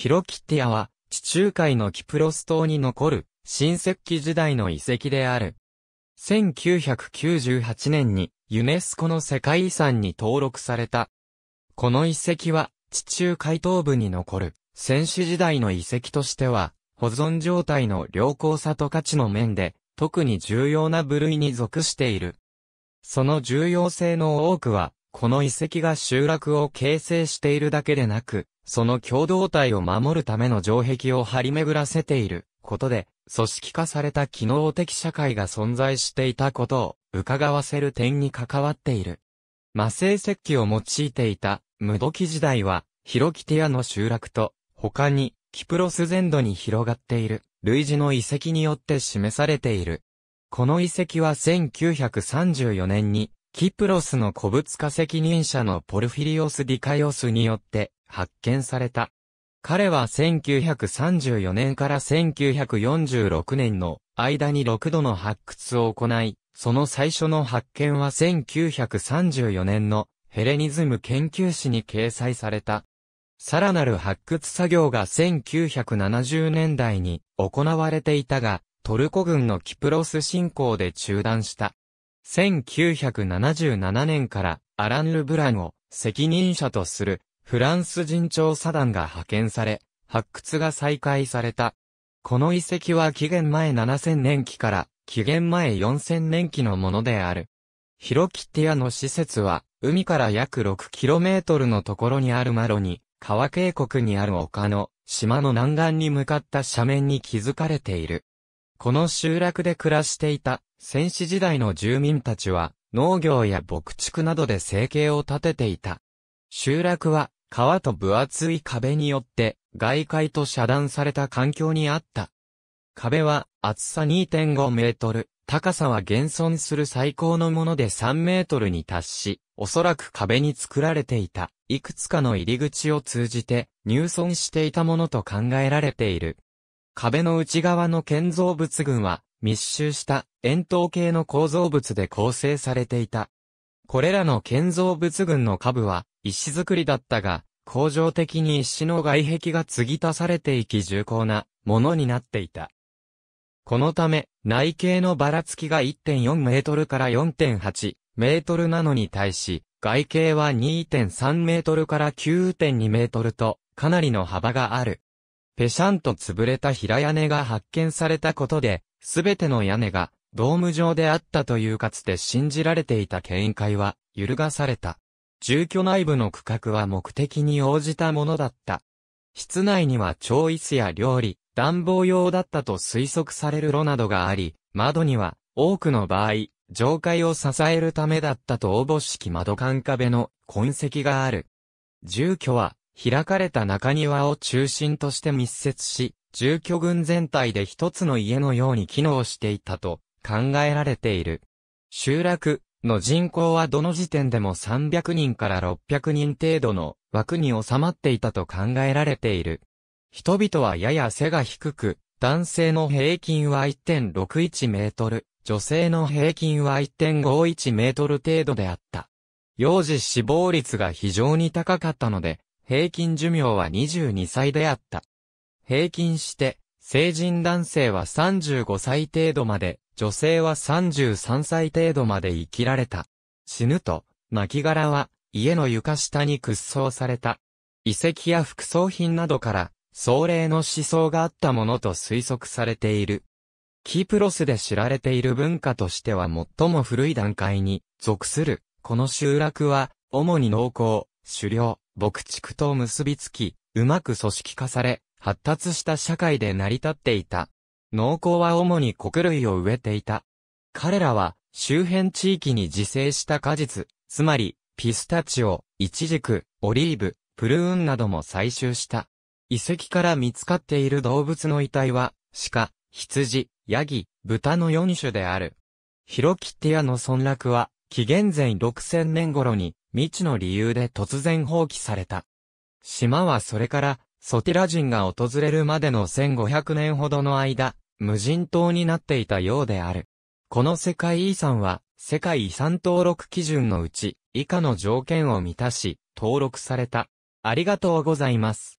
ヒロキティアは、地中海のキプロス島に残る、新石器時代の遺跡である。1998年に、ユネスコの世界遺産に登録された。この遺跡は、地中海東部に残る、戦士時代の遺跡としては、保存状態の良好さと価値の面で、特に重要な部類に属している。その重要性の多くは、この遺跡が集落を形成しているだけでなく、その共同体を守るための城壁を張り巡らせていることで、組織化された機能的社会が存在していたことを伺わせる点に関わっている。魔性石器を用いていた、ムドキ時代は、ヒロキティアの集落と、他に、キプロス全土に広がっている、類似の遺跡によって示されている。この遺跡は1934年に、キプロスの古物化責任者のポルフィリオス・ディカヨスによって、発見された。彼は1934年から1946年の間に6度の発掘を行い、その最初の発見は1934年のヘレニズム研究誌に掲載された。さらなる発掘作業が1970年代に行われていたが、トルコ軍のキプロス侵攻で中断した。1977年からアラン・ルブランを責任者とするフランス人調査団が派遣され、発掘が再開された。この遺跡は紀元前7000年期から紀元前4000年期のものである。ヒロキティアの施設は、海から約 6km のところにあるマロに、川渓谷にある丘の、島の南岸に向かった斜面に築かれている。この集落で暮らしていた、戦士時代の住民たちは、農業や牧畜などで生計を立てていた。集落は、川と分厚い壁によって外界と遮断された環境にあった。壁は厚さ2.5メートル、高さは現存する最高のもので3メートルに達し、おそらく壁に作られていた、いくつかの入り口を通じて入村していたものと考えられている。壁の内側の建造物群は密集した円筒形の構造物で構成されていた。これらの建造物群の下部は石造りだったが、工場的に石の外壁が継ぎ足されていき重厚なものになっていた。このため、内径のばらつきが1.4メートルから4.8メートルなのに対し、外径は2.3メートルから9.2メートルと、かなりの幅がある。ぺしゃんと潰れた平屋根が発見されたことで、すべての屋根がドーム上であったというかつて信じられていた見解は揺るがされた。住居内部の区画は目的に応じたものだった。室内には調椅子や料理、暖房用だったと推測される炉などがあり、窓には多くの場合、上階を支えるためだったと応募式窓間壁の痕跡がある。住居は開かれた中庭を中心として密接し、住居群全体で一つの家のように機能していたと考えられている。集落の人口はどの時点でも300人から600人程度の枠に収まっていたと考えられている。人々はやや背が低く、男性の平均は1.61メートル、女性の平均は1.51メートル程度であった。幼児死亡率が非常に高かったので、平均寿命は22歳であった。平均して、成人男性は35歳程度まで、女性は33歳程度まで生きられた。死ぬと、巻殻は、家の床下に屈葬された。遺跡や副葬品などから、壮霊の思想があったものと推測されている。キープロスで知られている文化としては最も古い段階に属する。この集落は、主に農耕、狩猟、牧畜と結びつき、うまく組織化され、発達した社会で成り立っていた。農耕は主に穀類を植えていた。彼らは周辺地域に自生した果実、つまりピスタチオ、イチジク、オリーブ、プルーンなども採集した。遺跡から見つかっている動物の遺体は、鹿、羊、ヤギ、豚の4種である。ヒロキティアの村落は、紀元前6000年頃に、未知の理由で突然放棄された。島はそれからソティラ人が訪れるまでの1500年ほどの間、無人島になっていたようである。この世界遺産は、世界遺産登録基準のうち、以下の条件を満たし、登録された。ありがとうございます。